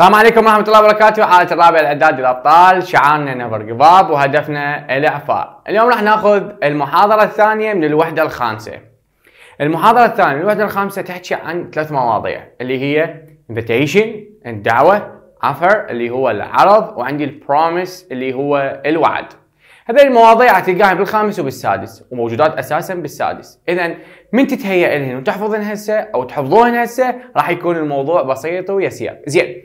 السلام عليكم ورحمة الله وبركاته حالة الرابع الإعداد الأبطال شعارنا نيفر جيف وهدفنا الإعفاء اليوم راح ناخذ المحاضرة الثانية من الوحدة الخامسة المحاضرة الثانية من الوحدة الخامسة تحكي عن ثلاث مواضيع اللي هي invitation الدعوة offer اللي هو العرض وعندي البروميس اللي هو الوعد هذه المواضيع تلقاها بالخامس وبالسادس وموجودات اساسا بالسادس اذا من تتهيأ لهن وتحفظن هسه او تحفظوهن هسه راح يكون الموضوع بسيط ويسير زين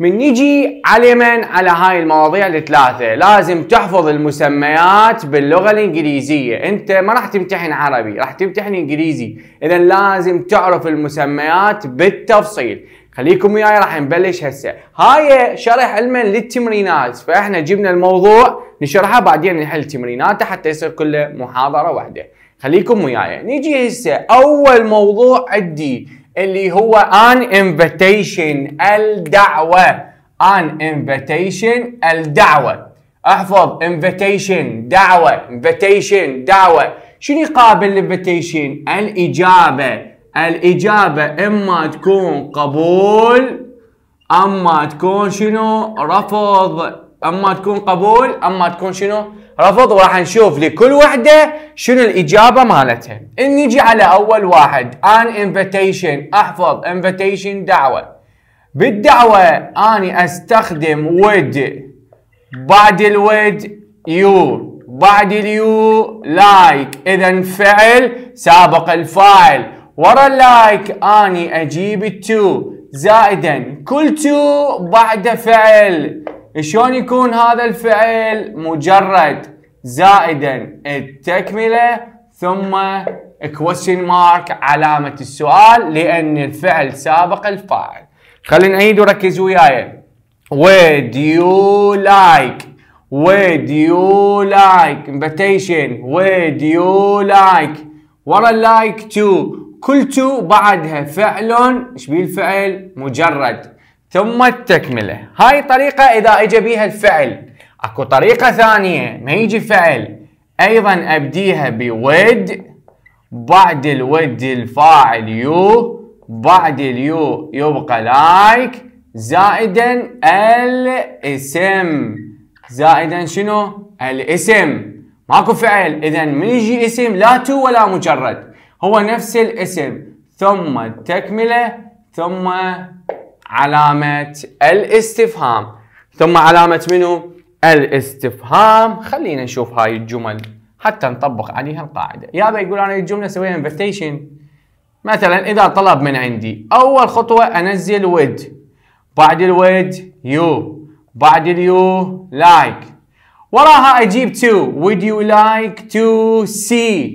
من نجي اليمن على هاي المواضيع الثلاثة لازم تحفظ المسميات باللغة الإنجليزية أنت ما راح تمتحن عربي راح تمتحن إنجليزي إذا لازم تعرف المسميات بالتفصيل خليكم وياي راح نبلش هسه هاي شرح علما للتمرينات فإحنا جبنا الموضوع نشرحه بعدين نحل تمريناته حتى يصير كله محاضرة واحدة خليكم وياي نجي هسه أول موضوع عندي اللي هو an invitation الدعوة an invitation الدعوة احفظ invitation دعوة invitation دعوة شنو يقابل invitation الإجابة الإجابة إما تكون قبول أما تكون شنو رفض اما تكون قبول اما تكون شنو رفض وراح نشوف لكل وحده شنو الاجابه مالتها نجي على اول واحد ان انفيتيشن احفظ انفيتيشن دعوه بالدعوه اني استخدم ود بعد الود يو بعد اليو لايك اذا فعل سابق الفاعل ورا اللايك اني اجيب التو زائدا كل تو بعد فعل شلون يكون هذا الفعل مجرد زائدا التكمله ثم question mark علامه السؤال لان الفعل سابق الفاعل خلينا نعيد وركز وياي would you like would you like invitation would you like ورا like to كل تو بعدها فعل ايش الفعل مجرد ثم التكملة هاي طريقة إذا إجا بيها الفعل أكو طريقة ثانية ما يجي فعل أيضا أبديها بود بعد الود الفاعل يو بعد اليو يبقى لايك زائدا الاسم زائدا شنو الاسم ماكو فعل اذا من يجي اسم لا تو ولا مجرد هو نفس الاسم ثم التكمله ثم علامة الاستفهام ثم علامة منو؟ الاستفهام خلينا نشوف هاي الجمل حتى نطبق عليها القاعدة يا يقول أنا الجملة سويها انفرتيشن مثلا إذا طلب من عندي أول خطوة أنزل ود بعد الود يو بعد اليو لايك وراها أجيب تو would you like to see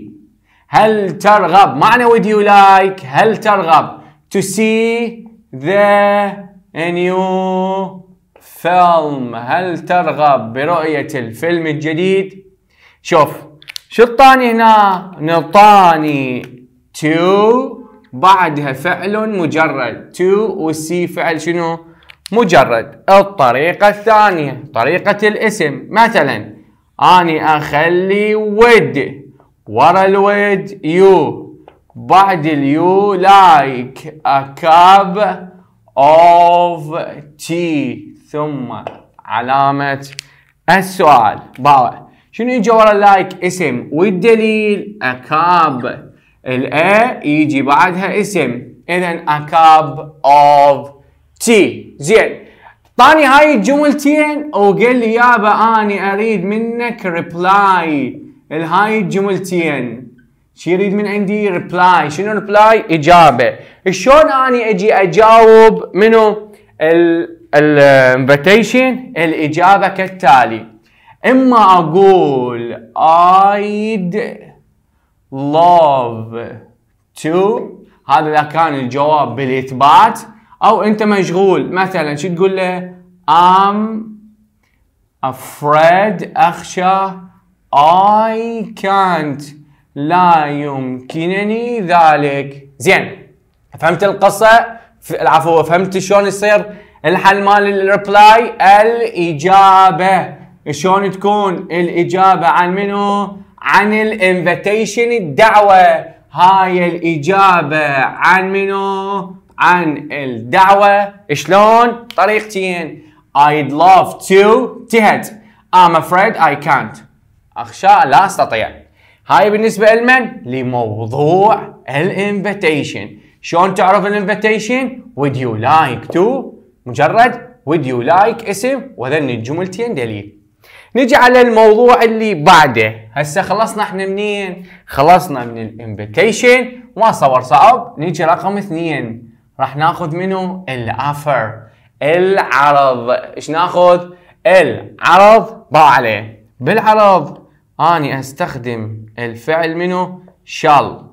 هل ترغب معنى would you like هل ترغب to see the new film هل ترغب برؤية الفيلم الجديد؟ شوف شو الطاني هنا؟ نطاني to بعدها فعل مجرد to والسي فعل شنو؟ مجرد الطريقة الثانية طريقة الاسم مثلا أني أخلي ود ورا الود يو بعد اليو لايك a cup of tea ثم علامة السؤال باوع شنو يجي ورا اللايك اسم والدليل a cup الا يجي بعدها اسم اذا a cup of tea زين طاني هاي الجملتين وقال لي يابا اني اريد منك ريبلاي لهاي الجملتين شي يريد من عندي ريبلاي شنو ريبلاي اجابه شلون اني اجي اجاوب منو الانفيتيشن الاجابه كالتالي اما اقول I'd love to هذا اذا كان الجواب بالاثبات او انت مشغول مثلا شو تقول له I'm afraid اخشى I can't لا يمكنني ذلك زين فهمت القصة العفو فهمت شلون يصير الحل مال الريبلاي الإجابة شلون تكون الإجابة عن منو عن الانفيتيشن الدعوة هاي الإجابة عن منو عن الدعوة شلون طريقتين I'd love to تهد I'm afraid I can't أخشى لا أستطيع هاي بالنسبة لمن؟ لموضوع الانفيتيشن شلون تعرف الانفيتيشن؟ would you like to مجرد would you like اسم وذن الجملتين دليل نجي على الموضوع اللي بعده هسه خلصنا احنا منين؟ خلصنا من الانفيتيشن ما صور صعب نجي رقم اثنين راح ناخذ منه الافر العرض ايش ناخذ؟ العرض ضاع عليه بالعرض أني أستخدم الفعل منه شال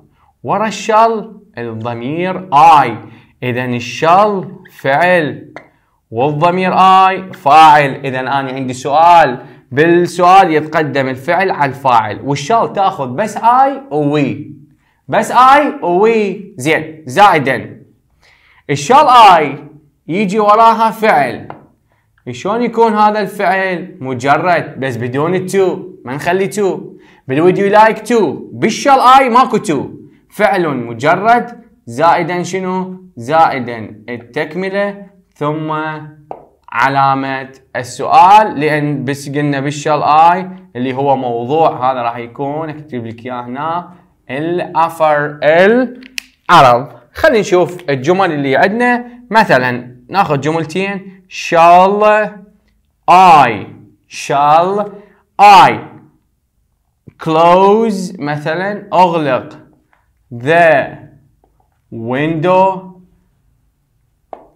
ورا الشال الضمير I إذا الشال فعل والضمير I فاعل إذا أنا عندي سؤال بالسؤال يتقدم الفعل على الفاعل والشال تأخذ بس I وي بس I وي زين زائدا الشال I يجي وراها فعل شلون يكون هذا الفعل مجرد بس بدون التو ما نخلي تو بالود يو لايك تو بالشال اي ماكو تو فعل مجرد زائدا شنو زائدا التكمله ثم علامة السؤال لأن بس قلنا بالشال آي اللي هو موضوع هذا راح يكون اكتب لك إياه هنا الأفر العرب خلينا نشوف الجمل اللي عندنا مثلا ناخذ جملتين شال اي شال اي close مثلا أغلق the window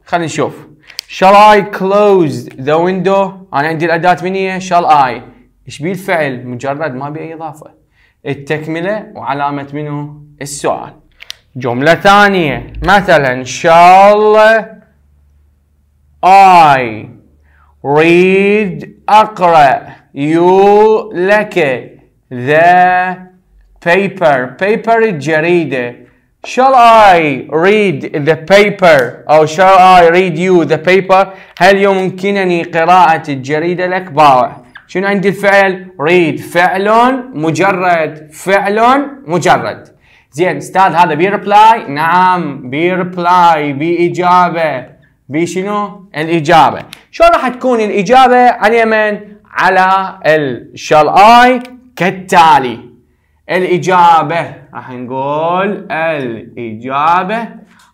خلينا نشوف shall I close the window أنا عندي الأداة من هي shall I إيش بيه الفعل مجرد ما بيه إضافة التكملة وعلامة منه السؤال جملة ثانية مثلا shall I read أقرأ you لك the paper paper الجريدة shall I read the paper أو shall I read you the paper هل يمكنني قراءة الجريدة لك باوع شنو عندي الفعل read فعل مجرد فعل مجرد زين استاذ هذا بي ريبلاي نعم بي ريبلاي بإجابة بشنو الإجابة شو راح تكون الإجابة على من على ال shall I كالتالي الإجابة راح نقول الإجابة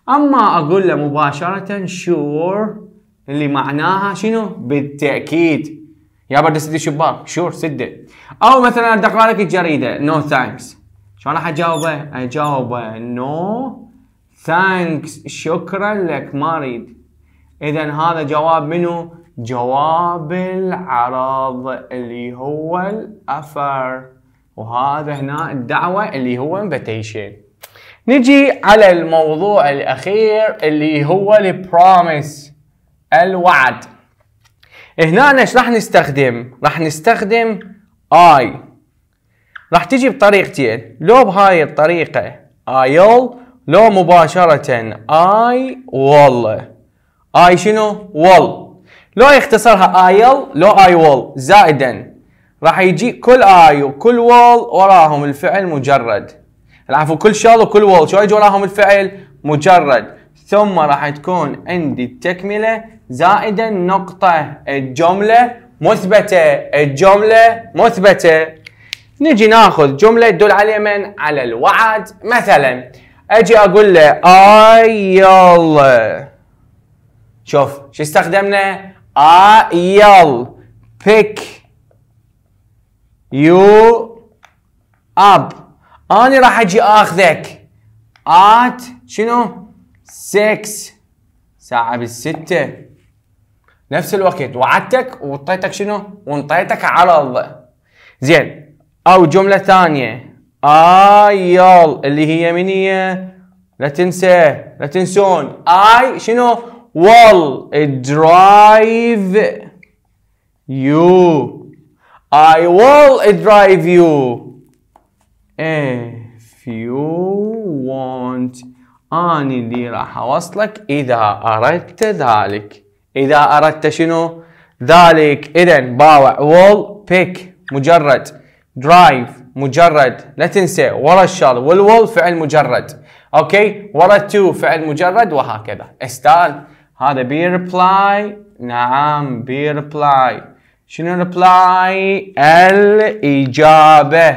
أما أقول له مباشرة شور اللي معناها شنو بالتأكيد يا برد سد الشباك شور سده أو مثلا أقرأ لك الجريدة no ثانكس شلون راح أجاوبه؟ أجاوبه نو ثانكس شكرا لك ما أريد إذا هذا جواب منو؟ جواب العرض اللي هو الافر وهذا هنا الدعوه اللي هو invitation نجي على الموضوع الاخير اللي هو البروميس الوعد هنا ايش راح نستخدم راح نستخدم I راح تجي بطريقتين لو بهاي الطريقه I'll لو مباشره I will I شنو will لو يختصرها ايل لو اي وول زائدا راح يجي كل اي وكل وول وراهم الفعل مجرد العفو كل شال وكل وول شو يجي وراهم الفعل مجرد ثم راح تكون عندي التكمله زائدا نقطه الجمله مثبته الجمله مثبته نجي ناخذ جمله تدل على من على الوعد مثلا اجي اقول له اي يلا شوف شو استخدمنا I yell, pick you up. أنا راح أجي آخذك at شنو؟ 6 ساعة بالستة نفس الوقت وعدتك وطيتك شنو؟ وانطيتك عرض. زين أو جملة ثانية I yell اللي هي من هي؟ لا تنسى لا تنسون I شنو؟ will drive you I will drive you if you want أنا اللي راح أوصلك إذا أردت ذلك إذا أردت شنو؟ ذلك إذن باوع will pick مجرد drive مجرد لا تنسى ورا الشال والول فعل مجرد أوكي ورا تو فعل مجرد وهكذا استاذ هذا ريبلاي نعم ريبلاي شنو ريبلاي الإجابة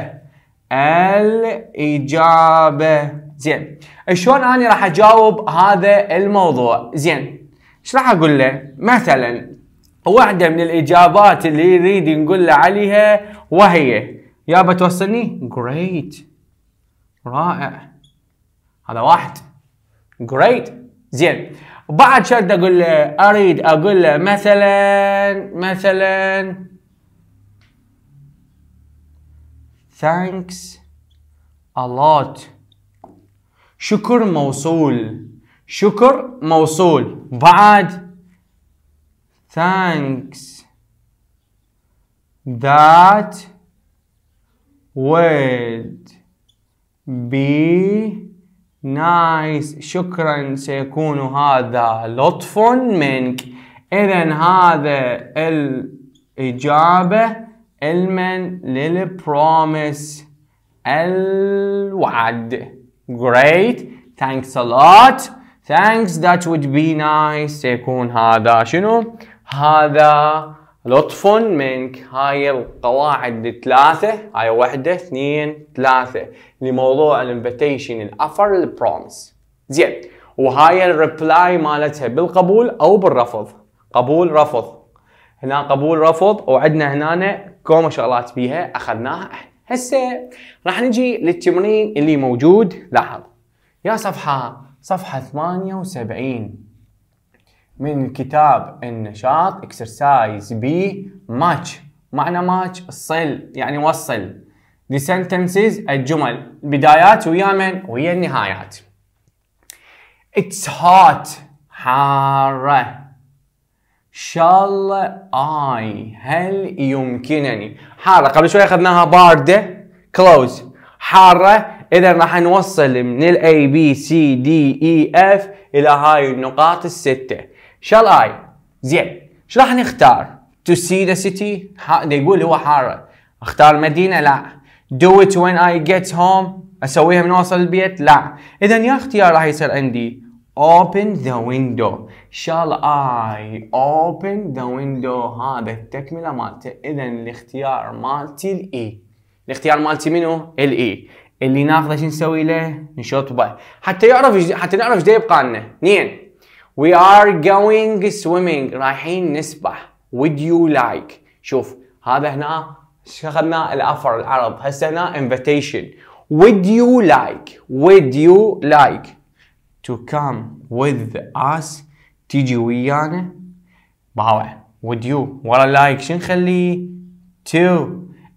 الإجابة زين شلون أنا راح أجاوب هذا الموضوع زين ايش راح أقول له مثلا واحدة من الإجابات اللي يريد نقول له عليها وهي يا بتوصلني جريت رائع هذا واحد جريت زين وبعد شرط اقول له اريد اقول له مثلا مثلا thanks a lot شكر موصول شكر موصول بعد thanks that would be نايس شكرا سيكون هذا لطف منك اذا هذا الاجابه علما للبروميس الوعد great thanks a lot thanks that would be nice سيكون هذا شنو هذا لطف منك هاي القواعد الثلاثة هاي واحدة اثنين ثلاثة لموضوع الانفيتيشن الأفر البرومس زين وهاي الريبلاي مالتها بالقبول أو بالرفض قبول رفض هنا قبول رفض وعندنا هنا كوم شغلات بيها أخذناها هسه راح نجي للتمرين اللي موجود لاحظ يا صفحة صفحة 78 من كتاب النشاط اكسرسايز بي ماتش معنى ماتش صل يعني وصل دي sentences الجمل البدايات ويا من ويا النهايات It's hot حارة شال اي هل يمكنني حارة قبل شوي أخذناها باردة close حارة إذا راح نوصل من ال A B C D E F إلى هاي النقاط الستة shall I زين ايش راح نختار to see the city ده يقول هو حارة اختار مدينة لا do it when I get home اسويها من اوصل البيت لا اذا يا اختيار راح يصير عندي open the window shall I open the window هذا التكملة مالته إذا الاختيار مالتي الإي الاختيار مالتي منو؟ الإي اللي ناخذه شو نسوي له؟ نشطبه حتى يعرف حتى نعرف ايش يبقى لنا اثنين We are going swimming رايحين نسبح Would you like شوف هذا هنا اخذنا الافر العرب هسه هنا invitation Would you like Would you like to come with us تيجي ويانا باوع Would you ورا like شو نخليه to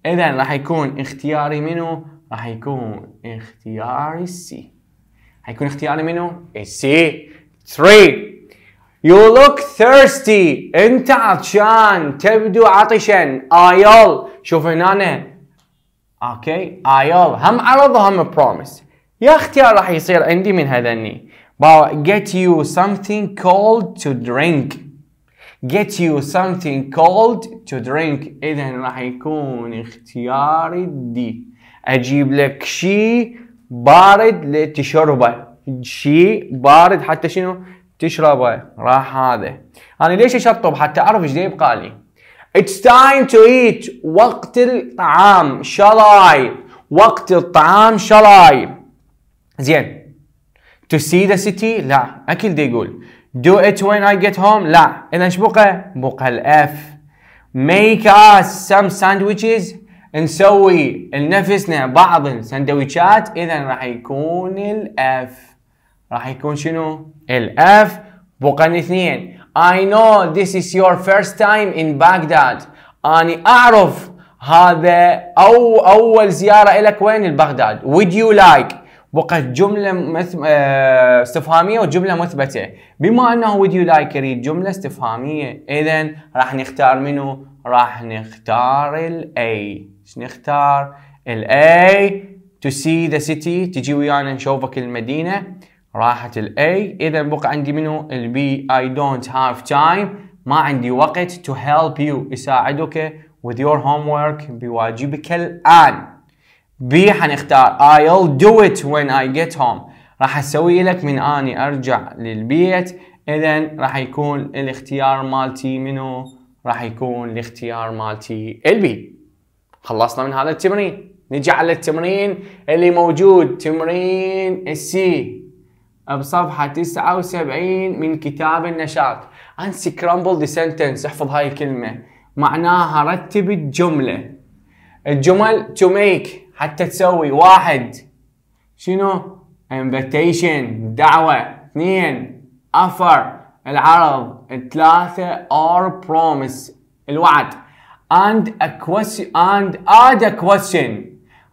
اذا راح يكون اختياري منو راح يكون اختياري سي حيكون اختياري منو سي 3 You look thirsty. انت عطشان. تبدو عطشا. ايال شوف هنا اوكي ايال هم عرض وهم promise. يا اختيار راح يصير عندي من هذني. get you something cold to drink. get you something cold to drink. اذا راح يكون اختياري دي. اجيب لك شيء بارد لتشربه. شيء بارد حتى شنو؟ تشربه راح هذا انا ليش اشطب حتى اعرف ايش يبقى لي It's time to eat وقت الطعام shall I وقت الطعام shall I زين to see the city لا اكل دي يقول do it when I get home لا اذا ايش بقى؟ بقى الاف make us some sandwiches نسوي لنفسنا بعض السندويشات اذا راح يكون الاف راح يكون شنو؟ الاف بقن اثنين I know this is your first time in Baghdad أني أعرف هذا أو أول زيارة لك وين البغداد would you like بقت جملة آه... استفهامية وجملة مثبتة بما أنه would you like يريد جملة استفهامية إذا راح نختار منو راح نختار ال A نختار ال A to see the city تجي ويانا نشوفك المدينة راحت A اذا بقى عندي منو B I don't have time ما عندي وقت to help you اساعدك with your homework بواجبك الان B حنختار I'll do it when I get home راح اسوي لك من اني ارجع للبيت اذا راح يكون الاختيار مالتي منو راح يكون الاختيار مالتي B خلصنا من هذا التمرين نجي على التمرين اللي موجود تمرين السي بصفحة 79 من كتاب النشاط unscramble the sentence احفظ هاي الكلمة معناها رتب الجملة الجمل to make حتى تسوي واحد شنو invitation دعوة اثنين offer العرض ثلاثة or promise الوعد and a question and add a question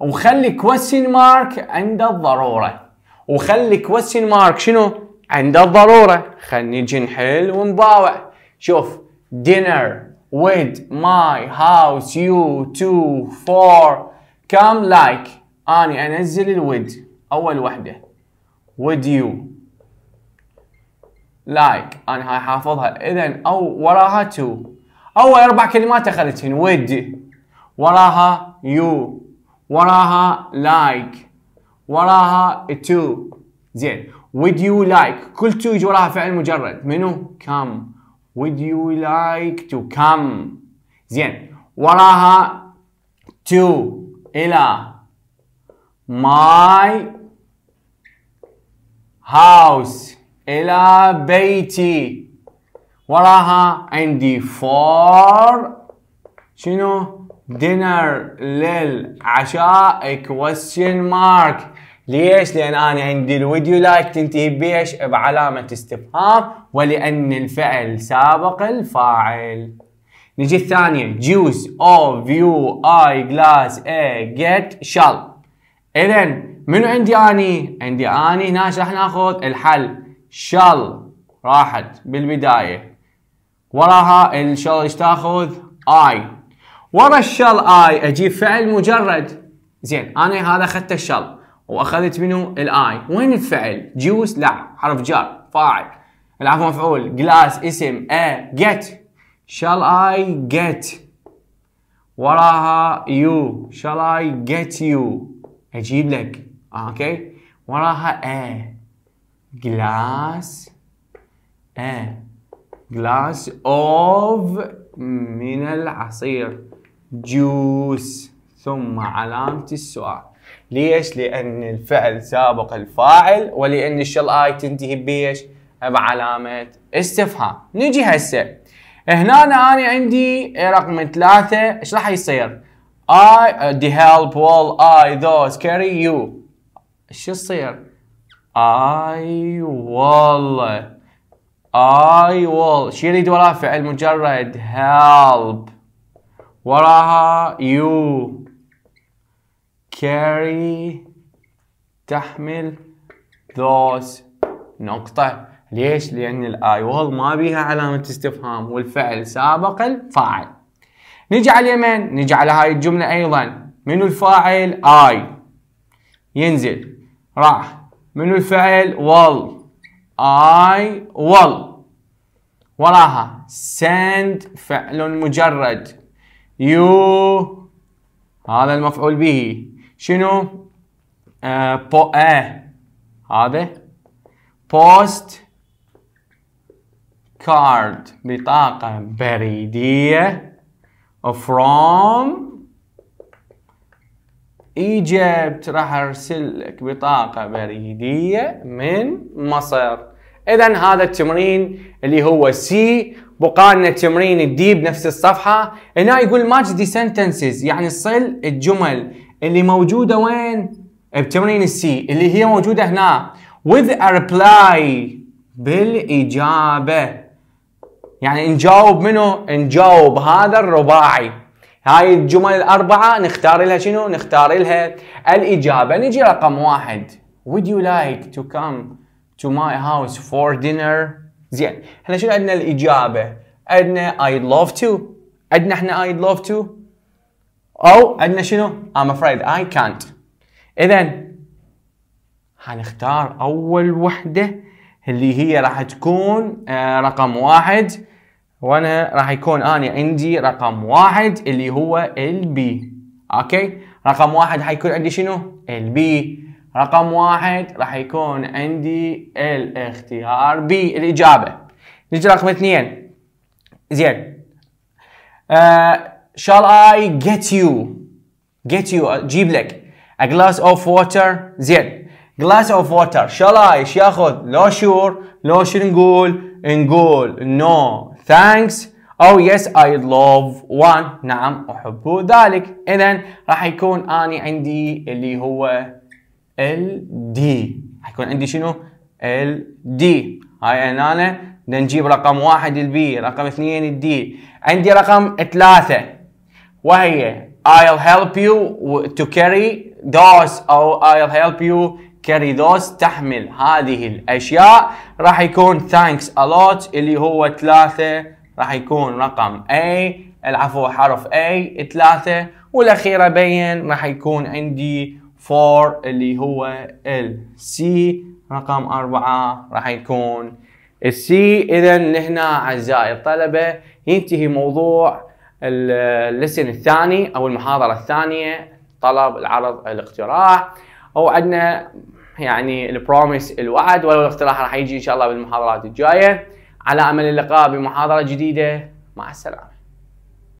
وخلي question mark عند الضرورة وخلي كويستشن مارك شنو عند الضروره خلينا نجي نحل ونضاوع شوف دينر ويد ماي هاوس يو تو فور كم لايك اني انزل الود اول وحده ود يو لايك انا هاي حافظها اذا او وراها تو اول اربع كلمات اخذتهن ود وراها يو وراها like وراها to زين would you like كل to يجي وراها فعل مجرد منو come would you like to come زين وراها to إلى my house إلى بيتي وراها عندي for شنو dinner للعشاء question mark ليش؟ لان انا عندي الفيديو لايك تنتهي بيش بعلامه استفهام ولان الفعل سابق الفاعل. نجي الثانيه جوز اوف يو اي جلاس اي جيت شال. اذا منو عندي اني؟ عندي اني هنا راح ناخذ الحل شال راحت بالبدايه وراها الشل ايش تاخذ؟ اي ورا الشال اي اجيب فعل مجرد زين انا هذا اخذت الشال واخذت منه الاي وين الفعل جوس لا حرف جار فاعل العفو مفعول جلاس اسم ا جت shall I get وراها you shall I get you اجيب لك آه، اوكي وراها a glass a glass of من العصير جوس ثم علامة السؤال ليش؟ لان الفعل سابق الفاعل ولان الشل اي تنتهي بيش؟ بعلامة استفهام. نجي هسه هنا انا عندي رقم ثلاثة ايش راح يصير؟ I uh, the help will I those carry you إيش يصير؟ I will I will شو يريد وراه فعل مجرد help وراها you carry تحمل those نقطة ليش؟ لأن الآي وول ما بيها علامة استفهام والفعل سابق الفاعل نجي على اليمن نجي على هاي الجملة أيضا منو الفاعل؟ آي ينزل راح منو الفعل؟ وال آي وال وراها send فعل مجرد يو هذا المفعول به شنو بو آه،, آه هذا بوست كارد بطاقة بريدية from ايجيبت راح ارسل لك بطاقة بريدية من مصر اذا هذا التمرين اللي هو سي بقالنا تمرين الدي بنفس الصفحة هنا يقول match the sentences يعني صل الجمل اللي موجوده وين؟ بتمرين السي اللي هي موجوده هنا with a reply بالاجابه يعني نجاوب منه نجاوب هذا الرباعي هاي الجمل الاربعه نختار لها شنو؟ نختار لها الاجابه نجي رقم واحد would you like to come to my house for dinner زين احنا شنو عندنا الاجابه؟ عندنا I'd love to عندنا احنا I'd love to او عندنا شنو I'm afraid I can't اذا هنختار اول وحده اللي هي راح تكون آه، رقم واحد وانا راح يكون انا عندي رقم واحد اللي هو البي اوكي رقم واحد حيكون عندي شنو البي رقم واحد راح يكون عندي الاختيار بي الاجابه نجي رقم اثنين زين آه shall I get you get you أجيب uh, لك a glass of water زين glass of water shall I ايش ياخذ no sure no شو نقول نقول no thanks أو oh, yes I love one نعم أحب ذلك إذا راح يكون أني عندي اللي هو ال D راح يكون عندي شنو ال D هاي أنا نجيب رقم واحد البي رقم اثنين الدي عندي رقم ثلاثة وهي I'll help you to carry those أو I'll help you carry those تحمل هذه الأشياء راح يكون thanks a lot اللي هو ثلاثة راح يكون رقم A العفو حرف A ثلاثة والأخيرة بين راح يكون عندي for اللي هو ال C رقم أربعة راح يكون السي إذا هنا أعزائي الطلبة ينتهي موضوع الليسن الثاني او المحاضره الثانيه طلب العرض الاقتراح او عندنا يعني البروميس الوعد ولو الاقتراح راح يجي ان شاء الله بالمحاضرات الجايه على امل اللقاء بمحاضره جديده مع السلامه